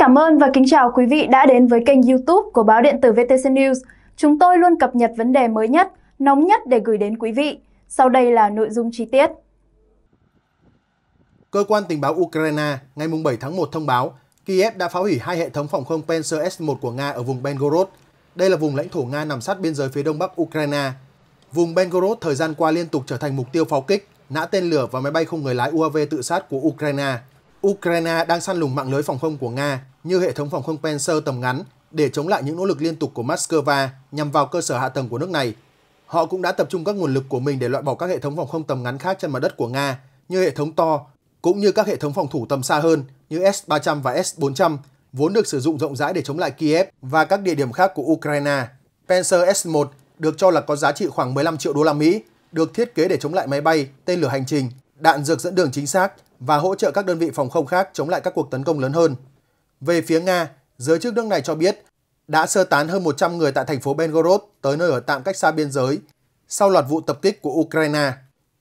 cảm ơn và kính chào quý vị đã đến với kênh youtube của báo điện tử VTC News. Chúng tôi luôn cập nhật vấn đề mới nhất, nóng nhất để gửi đến quý vị. Sau đây là nội dung chi tiết. Cơ quan tình báo Ukraine ngày 7 tháng 1 thông báo Kiev đã phá hủy hai hệ thống phòng không Panzer S-1 của Nga ở vùng Belgorod. Đây là vùng lãnh thổ Nga nằm sát biên giới phía đông bắc Ukraine. Vùng Belgorod thời gian qua liên tục trở thành mục tiêu pháo kích, nã tên lửa và máy bay không người lái UAV tự sát của Ukraine. Ukraine đang săn lùng mạng lưới phòng không của Nga như hệ thống phòng không Panzer tầm ngắn để chống lại những nỗ lực liên tục của Moscow nhằm vào cơ sở hạ tầng của nước này. Họ cũng đã tập trung các nguồn lực của mình để loại bỏ các hệ thống phòng không tầm ngắn khác trên mặt đất của Nga như hệ thống To, cũng như các hệ thống phòng thủ tầm xa hơn như S-300 và S-400, vốn được sử dụng rộng rãi để chống lại Kiev và các địa điểm khác của Ukraine. Panzer S-1 được cho là có giá trị khoảng 15 triệu đô la Mỹ, được thiết kế để chống lại máy bay, tên lửa hành trình, đạn dược dẫn đường chính xác và hỗ trợ các đơn vị phòng không khác chống lại các cuộc tấn công lớn hơn. Về phía Nga, giới chức nước này cho biết đã sơ tán hơn 100 người tại thành phố Belgorod tới nơi ở tạm cách xa biên giới sau loạt vụ tập kích của Ukraine.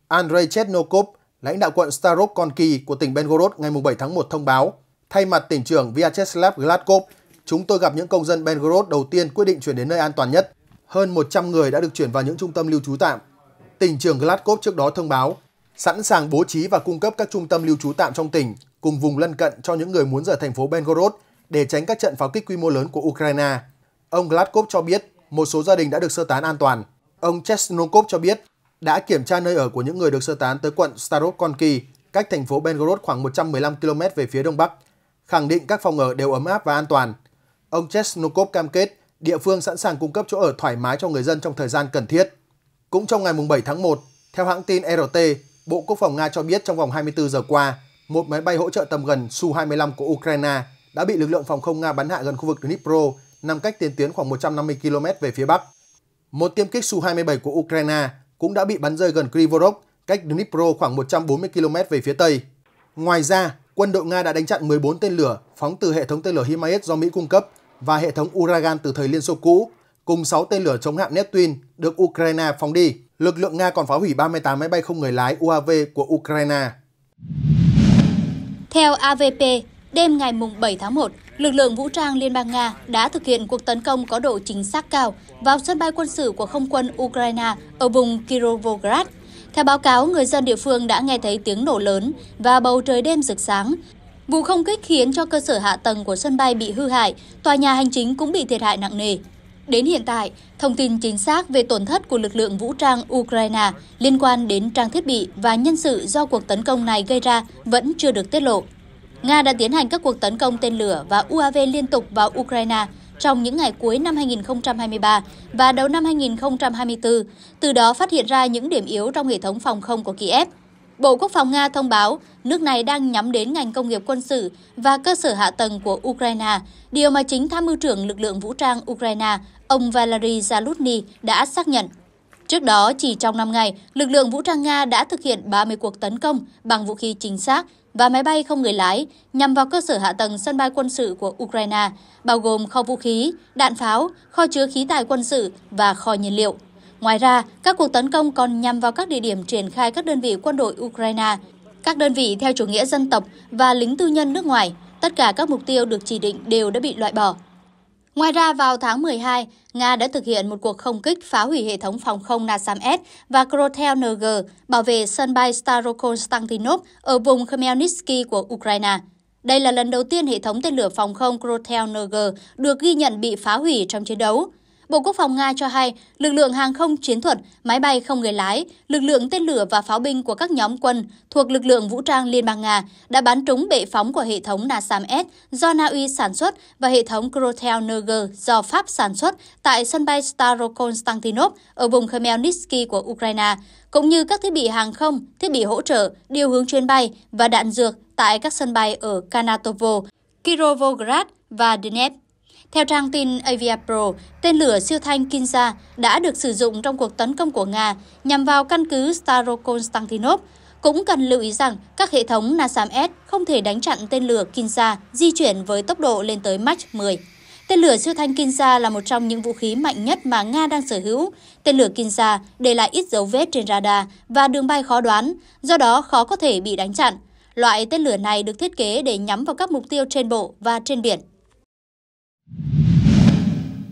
Andrei chetnokov lãnh đạo quận Starokonki của tỉnh Belgorod ngày 7 tháng 1 thông báo, thay mặt tỉnh trưởng Vyacheslav Gladkov, chúng tôi gặp những công dân Belgorod đầu tiên quyết định chuyển đến nơi an toàn nhất. Hơn 100 người đã được chuyển vào những trung tâm lưu trú tạm. Tỉnh trưởng Gladkov trước đó thông báo sẵn sàng bố trí và cung cấp các trung tâm lưu trú tạm trong tỉnh cùng vùng lân cận cho những người muốn rời thành phố Belgorod để tránh các trận pháo kích quy mô lớn của Ukraine. Ông Gladkov cho biết một số gia đình đã được sơ tán an toàn. Ông Chesnokov cho biết đã kiểm tra nơi ở của những người được sơ tán tới quận Starokonki, cách thành phố Belgorod khoảng 115 km về phía đông bắc, khẳng định các phòng ở đều ấm áp và an toàn. Ông Chesnokov cam kết địa phương sẵn sàng cung cấp chỗ ở thoải mái cho người dân trong thời gian cần thiết. Cũng trong ngày 7 tháng 1, theo hãng tin RT, Bộ Quốc phòng Nga cho biết trong vòng 24 giờ qua, một máy bay hỗ trợ tầm gần Su-25 của Ukraine đã bị lực lượng phòng không Nga bắn hạ gần khu vực Dnipro, nằm cách tiền tuyến khoảng 150 km về phía bắc. Một tiêm kích Su-27 của Ukraine cũng đã bị bắn rơi gần Krivorok, cách Dnipro khoảng 140 km về phía tây. Ngoài ra, quân đội Nga đã đánh chặn 14 tên lửa phóng từ hệ thống tên lửa Himayet do Mỹ cung cấp và hệ thống Uragan từ thời Liên Xô cũ, cùng 6 tên lửa chống hạm Neptune được Ukraine phóng đi lực lượng Nga còn phá hủy 38 máy bay không người lái UAV của Ukraine. Theo AVP, đêm ngày 7 tháng 1, lực lượng vũ trang Liên bang Nga đã thực hiện cuộc tấn công có độ chính xác cao vào sân bay quân sự của không quân Ukraine ở vùng Kirovograd. Theo báo cáo, người dân địa phương đã nghe thấy tiếng nổ lớn và bầu trời đêm rực sáng. Vụ không kích khiến cho cơ sở hạ tầng của sân bay bị hư hại, tòa nhà hành chính cũng bị thiệt hại nặng nề. Đến hiện tại, thông tin chính xác về tổn thất của lực lượng vũ trang Ukraine liên quan đến trang thiết bị và nhân sự do cuộc tấn công này gây ra vẫn chưa được tiết lộ. Nga đã tiến hành các cuộc tấn công tên lửa và UAV liên tục vào Ukraine trong những ngày cuối năm 2023 và đầu năm 2024, từ đó phát hiện ra những điểm yếu trong hệ thống phòng không của Kiev. Bộ Quốc phòng Nga thông báo nước này đang nhắm đến ngành công nghiệp quân sự và cơ sở hạ tầng của Ukraine, điều mà chính tham mưu trưởng lực lượng vũ trang Ukraine ông Valery Zalutny đã xác nhận. Trước đó, chỉ trong 5 ngày, lực lượng vũ trang Nga đã thực hiện 30 cuộc tấn công bằng vũ khí chính xác và máy bay không người lái nhằm vào cơ sở hạ tầng sân bay quân sự của Ukraine, bao gồm kho vũ khí, đạn pháo, kho chứa khí tài quân sự và kho nhiên liệu. Ngoài ra, các cuộc tấn công còn nhằm vào các địa điểm triển khai các đơn vị quân đội Ukraine, các đơn vị theo chủ nghĩa dân tộc và lính tư nhân nước ngoài. Tất cả các mục tiêu được chỉ định đều đã bị loại bỏ. Ngoài ra, vào tháng 12, Nga đã thực hiện một cuộc không kích phá hủy hệ thống phòng không NASAMS và Krotel NG bảo vệ sân bay Starokonstantinov ở vùng Khmelnytsky của Ukraine. Đây là lần đầu tiên hệ thống tên lửa phòng không Krotel NG được ghi nhận bị phá hủy trong chiến đấu. Bộ Quốc phòng Nga cho hay lực lượng hàng không chiến thuật, máy bay không người lái, lực lượng tên lửa và pháo binh của các nhóm quân thuộc lực lượng vũ trang Liên bang Nga đã bắn trúng bệ phóng của hệ thống NASAMS do Na Uy sản xuất và hệ thống Crotel Neger do Pháp sản xuất tại sân bay Starokonstantinov ở vùng Khmelnytsky của Ukraine, cũng như các thiết bị hàng không, thiết bị hỗ trợ, điều hướng chuyến bay và đạn dược tại các sân bay ở Kanatovo, Kirovograd và Dnep. Theo trang tin Avia Pro, tên lửa siêu thanh Kinza đã được sử dụng trong cuộc tấn công của Nga nhằm vào căn cứ Starokonstantinov. Cũng cần lưu ý rằng các hệ thống NASAMS không thể đánh chặn tên lửa Kinza di chuyển với tốc độ lên tới Mach 10. Tên lửa siêu thanh Kinza là một trong những vũ khí mạnh nhất mà Nga đang sở hữu. Tên lửa Kinza để lại ít dấu vết trên radar và đường bay khó đoán, do đó khó có thể bị đánh chặn. Loại tên lửa này được thiết kế để nhắm vào các mục tiêu trên bộ và trên biển.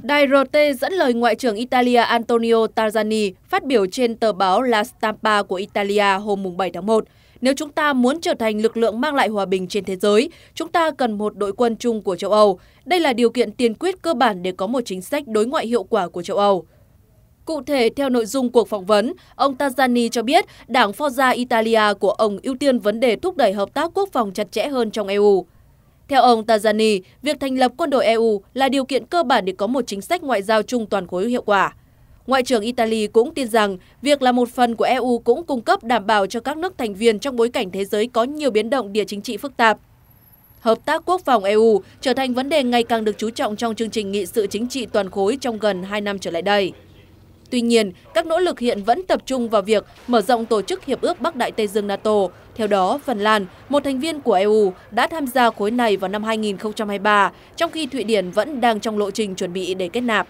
Đài RT dẫn lời Ngoại trưởng Italia Antonio Tajani phát biểu trên tờ báo La Stampa của Italia hôm 7 tháng 1. Nếu chúng ta muốn trở thành lực lượng mang lại hòa bình trên thế giới, chúng ta cần một đội quân chung của châu Âu. Đây là điều kiện tiền quyết cơ bản để có một chính sách đối ngoại hiệu quả của châu Âu. Cụ thể, theo nội dung cuộc phỏng vấn, ông Tajani cho biết đảng Forza Italia của ông ưu tiên vấn đề thúc đẩy hợp tác quốc phòng chặt chẽ hơn trong EU. Theo ông Tajani, việc thành lập quân đội EU là điều kiện cơ bản để có một chính sách ngoại giao chung toàn khối hiệu quả. Ngoại trưởng Italy cũng tin rằng việc là một phần của EU cũng cung cấp đảm bảo cho các nước thành viên trong bối cảnh thế giới có nhiều biến động địa chính trị phức tạp. Hợp tác quốc phòng EU trở thành vấn đề ngày càng được chú trọng trong chương trình nghị sự chính trị toàn khối trong gần 2 năm trở lại đây. Tuy nhiên, các nỗ lực hiện vẫn tập trung vào việc mở rộng tổ chức Hiệp ước Bắc Đại Tây Dương NATO. Theo đó, Phần Lan, một thành viên của EU, đã tham gia khối này vào năm 2023, trong khi Thụy Điển vẫn đang trong lộ trình chuẩn bị để kết nạp.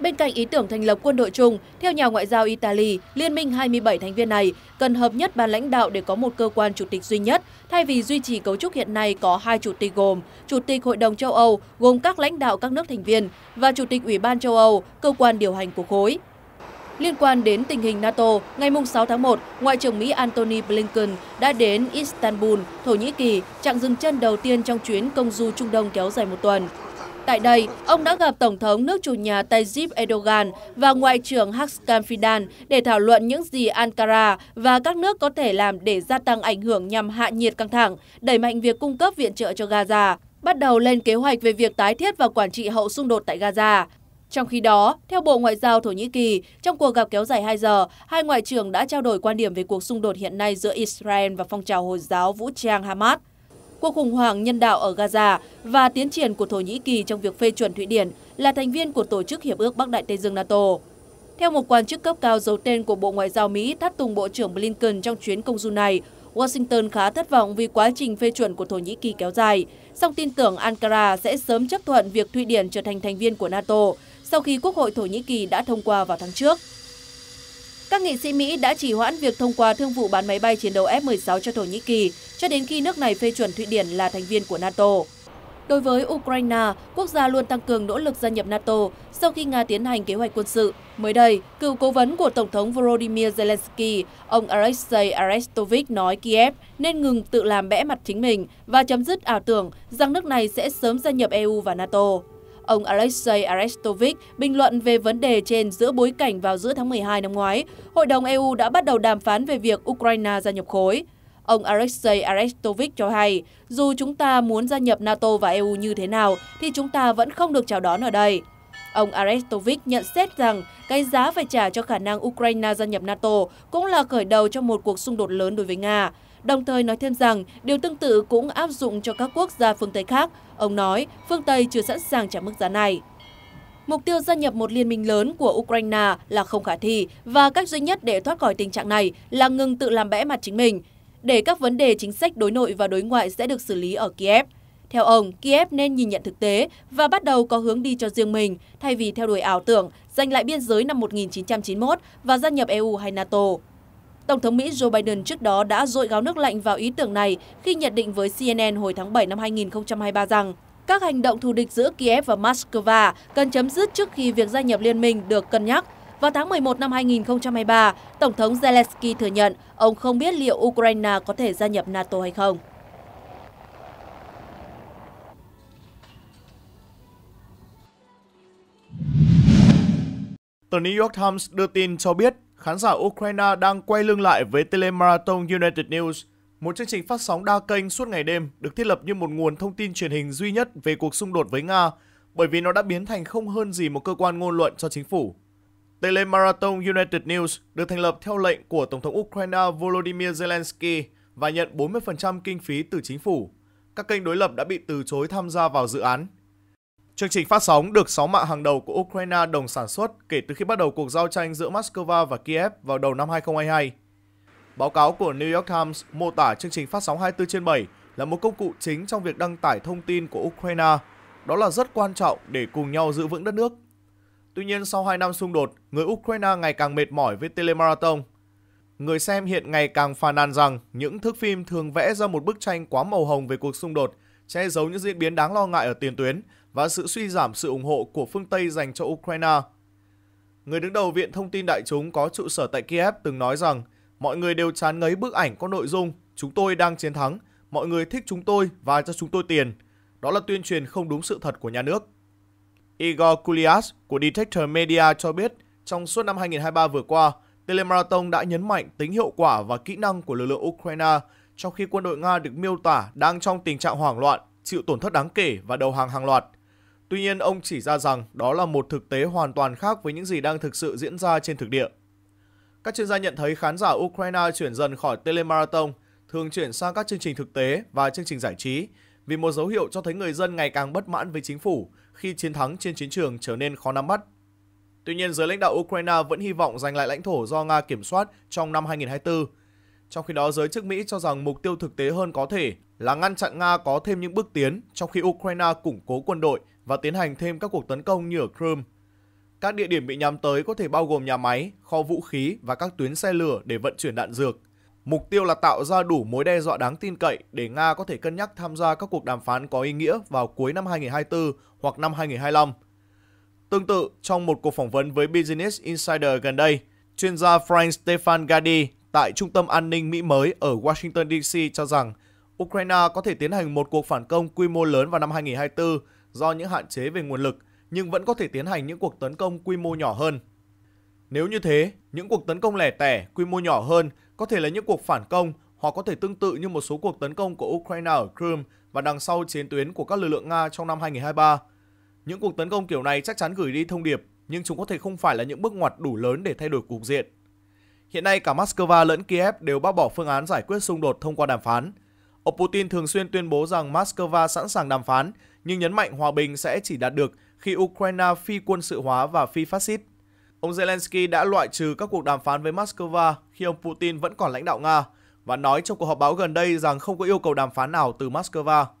Bên cạnh ý tưởng thành lập quân đội chung, theo nhà ngoại giao Italy, liên minh 27 thành viên này cần hợp nhất ban lãnh đạo để có một cơ quan chủ tịch duy nhất, thay vì duy trì cấu trúc hiện nay có hai chủ tịch gồm Chủ tịch Hội đồng châu Âu gồm các lãnh đạo các nước thành viên và Chủ tịch Ủy ban châu Âu, cơ quan điều hành của khối. Liên quan đến tình hình NATO, ngày 6 tháng 1, Ngoại trưởng Mỹ Antony Blinken đã đến Istanbul, Thổ Nhĩ Kỳ, chặng dừng chân đầu tiên trong chuyến công du Trung Đông kéo dài một tuần. Tại đây, ông đã gặp Tổng thống nước chủ nhà Tayyip Erdogan và Ngoại trưởng Hakan Fidan để thảo luận những gì Ankara và các nước có thể làm để gia tăng ảnh hưởng nhằm hạ nhiệt căng thẳng, đẩy mạnh việc cung cấp viện trợ cho Gaza, bắt đầu lên kế hoạch về việc tái thiết và quản trị hậu xung đột tại Gaza. Trong khi đó, theo Bộ Ngoại giao Thổ Nhĩ Kỳ, trong cuộc gặp kéo dài 2 giờ, hai ngoại trưởng đã trao đổi quan điểm về cuộc xung đột hiện nay giữa Israel và phong trào Hồi giáo vũ trang Hamas, cuộc khủng hoảng nhân đạo ở Gaza và tiến triển của Thổ Nhĩ Kỳ trong việc phê chuẩn Thụy Điển là thành viên của Tổ chức Hiệp ước Bắc Đại Tây Dương NATO. Theo một quan chức cấp cao giấu tên của Bộ Ngoại giao Mỹ thắt tùng Bộ trưởng Blinken trong chuyến công du này, Washington khá thất vọng vì quá trình phê chuẩn của Thổ Nhĩ Kỳ kéo dài, song tin tưởng Ankara sẽ sớm chấp thuận việc Thụy Điển trở thành thành viên của NATO sau khi Quốc hội Thổ Nhĩ Kỳ đã thông qua vào tháng trước. Các nghị sĩ Mỹ đã chỉ hoãn việc thông qua thương vụ bán máy bay chiến đấu F-16 cho Thổ Nhĩ Kỳ cho đến khi nước này phê chuẩn Thụy Điển là thành viên của NATO. Đối với Ukraine, quốc gia luôn tăng cường nỗ lực gia nhập NATO sau khi Nga tiến hành kế hoạch quân sự. Mới đây, cựu cố vấn của Tổng thống Volodymyr Zelensky, ông Alexei Arestovich nói Kiev nên ngừng tự làm bẽ mặt chính mình và chấm dứt ảo tưởng rằng nước này sẽ sớm gia nhập EU và NATO. Ông Alexei Arestovich bình luận về vấn đề trên giữa bối cảnh vào giữa tháng 12 năm ngoái, Hội đồng EU đã bắt đầu đàm phán về việc Ukraine gia nhập khối. Ông Alexei Arestovich cho hay, dù chúng ta muốn gia nhập NATO và EU như thế nào thì chúng ta vẫn không được chào đón ở đây. Ông Arestovic nhận xét rằng cái giá phải trả cho khả năng Ukraine gia nhập NATO cũng là khởi đầu cho một cuộc xung đột lớn đối với Nga. Đồng thời nói thêm rằng điều tương tự cũng áp dụng cho các quốc gia phương Tây khác. Ông nói phương Tây chưa sẵn sàng trả mức giá này. Mục tiêu gia nhập một liên minh lớn của Ukraine là không khả thi và cách duy nhất để thoát khỏi tình trạng này là ngừng tự làm bẽ mặt chính mình, để các vấn đề chính sách đối nội và đối ngoại sẽ được xử lý ở Kiev. Theo ông, Kiev nên nhìn nhận thực tế và bắt đầu có hướng đi cho riêng mình, thay vì theo đuổi ảo tưởng giành lại biên giới năm 1991 và gia nhập EU hay NATO. Tổng thống Mỹ Joe Biden trước đó đã dội gáo nước lạnh vào ý tưởng này khi nhận định với CNN hồi tháng 7 năm 2023 rằng các hành động thù địch giữa Kiev và Moscow cần chấm dứt trước khi việc gia nhập liên minh được cân nhắc. Vào tháng 11 năm 2023, Tổng thống Zelensky thừa nhận ông không biết liệu Ukraine có thể gia nhập NATO hay không. Tờ New York Times đưa tin cho biết khán giả Ukraine đang quay lưng lại với Telemarathon United News, một chương trình phát sóng đa kênh suốt ngày đêm được thiết lập như một nguồn thông tin truyền hình duy nhất về cuộc xung đột với Nga, bởi vì nó đã biến thành không hơn gì một cơ quan ngôn luận cho chính phủ. Telemarathon United News được thành lập theo lệnh của Tổng thống Ukraine Volodymyr Zelensky và nhận 40% kinh phí từ chính phủ. Các kênh đối lập đã bị từ chối tham gia vào dự án. Chương trình phát sóng được 6 mạng hàng đầu của Ukraine đồng sản xuất kể từ khi bắt đầu cuộc giao tranh giữa Moscow và Kiev vào đầu năm 2022. Báo cáo của New York Times mô tả chương trình phát sóng 24 trên 7 là một công cụ chính trong việc đăng tải thông tin của Ukraine. Đó là rất quan trọng để cùng nhau giữ vững đất nước. Tuy nhiên, sau 2 năm xung đột, người Ukraine ngày càng mệt mỏi với telemarathon. Người xem hiện ngày càng phàn nàn rằng những thước phim thường vẽ ra một bức tranh quá màu hồng về cuộc xung đột, che giấu những diễn biến đáng lo ngại ở tiền tuyến – và sự suy giảm sự ủng hộ của phương Tây dành cho Ukraine. Người đứng đầu Viện Thông tin Đại chúng có trụ sở tại Kiev từng nói rằng mọi người đều chán ngấy bức ảnh có nội dung chúng tôi đang chiến thắng, mọi người thích chúng tôi và cho chúng tôi tiền. Đó là tuyên truyền không đúng sự thật của nhà nước. Igor Kulias của Detector Media cho biết trong suốt năm 2023 vừa qua, Telemarathon đã nhấn mạnh tính hiệu quả và kỹ năng của lực lượng Ukraine trong khi quân đội Nga được miêu tả đang trong tình trạng hoảng loạn, chịu tổn thất đáng kể và đầu hàng hàng loạt – Tuy nhiên, ông chỉ ra rằng đó là một thực tế hoàn toàn khác với những gì đang thực sự diễn ra trên thực địa. Các chuyên gia nhận thấy khán giả Ukraine chuyển dần khỏi telemarathon, thường chuyển sang các chương trình thực tế và chương trình giải trí, vì một dấu hiệu cho thấy người dân ngày càng bất mãn với chính phủ khi chiến thắng trên chiến trường trở nên khó nắm bắt. Tuy nhiên, giới lãnh đạo Ukraine vẫn hy vọng giành lại lãnh thổ do Nga kiểm soát trong năm 2024 trong khi đó, giới chức Mỹ cho rằng mục tiêu thực tế hơn có thể là ngăn chặn Nga có thêm những bước tiến trong khi Ukraine củng cố quân đội và tiến hành thêm các cuộc tấn công như ở Crimea. Các địa điểm bị nhắm tới có thể bao gồm nhà máy, kho vũ khí và các tuyến xe lửa để vận chuyển đạn dược. Mục tiêu là tạo ra đủ mối đe dọa đáng tin cậy để Nga có thể cân nhắc tham gia các cuộc đàm phán có ý nghĩa vào cuối năm 2024 hoặc năm 2025. Tương tự, trong một cuộc phỏng vấn với Business Insider gần đây, chuyên gia Frank Stefan Gadi tại Trung tâm An ninh Mỹ mới ở Washington DC cho rằng Ukraine có thể tiến hành một cuộc phản công quy mô lớn vào năm 2024 do những hạn chế về nguồn lực, nhưng vẫn có thể tiến hành những cuộc tấn công quy mô nhỏ hơn. Nếu như thế, những cuộc tấn công lẻ tẻ, quy mô nhỏ hơn có thể là những cuộc phản công hoặc có thể tương tự như một số cuộc tấn công của Ukraine ở Crimea và đằng sau chiến tuyến của các lực lượng Nga trong năm 2023. Những cuộc tấn công kiểu này chắc chắn gửi đi thông điệp, nhưng chúng có thể không phải là những bước ngoặt đủ lớn để thay đổi cục diện. Hiện nay cả Moscow lẫn Kiev đều bác bỏ phương án giải quyết xung đột thông qua đàm phán. Ông Putin thường xuyên tuyên bố rằng Moscow sẵn sàng đàm phán, nhưng nhấn mạnh hòa bình sẽ chỉ đạt được khi Ukraine phi quân sự hóa và phi phát xít. Ông Zelensky đã loại trừ các cuộc đàm phán với Moscow khi ông Putin vẫn còn lãnh đạo Nga và nói trong cuộc họp báo gần đây rằng không có yêu cầu đàm phán nào từ Moscow.